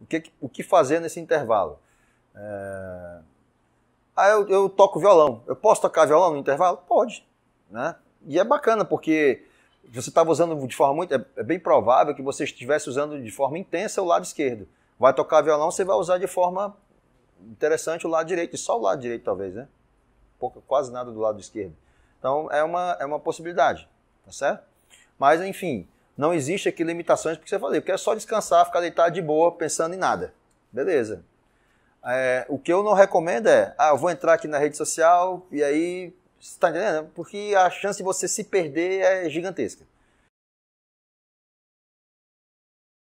O que, o que fazer nesse intervalo? É... Ah, eu, eu, toco violão. Eu posso tocar violão no intervalo? Pode. Né? E é bacana, porque você estava usando de forma muito. É, é, bem provável que você estivesse usando de forma intensa o lado esquerdo. Vai tocar violão, você vai usar de forma interessante o lado direito, e só o lado direito, talvez, né? Pouco, quase nada do lado esquerdo. Então é uma, é uma possibilidade, tá certo? Mas, enfim, não existe aqui limitações porque que você fazer. Eu quero é só descansar, ficar deitado de boa, pensando em nada. Beleza. É, o que eu não recomendo é, ah, eu vou entrar aqui na rede social e aí, você está entendendo? Porque a chance de você se perder é gigantesca.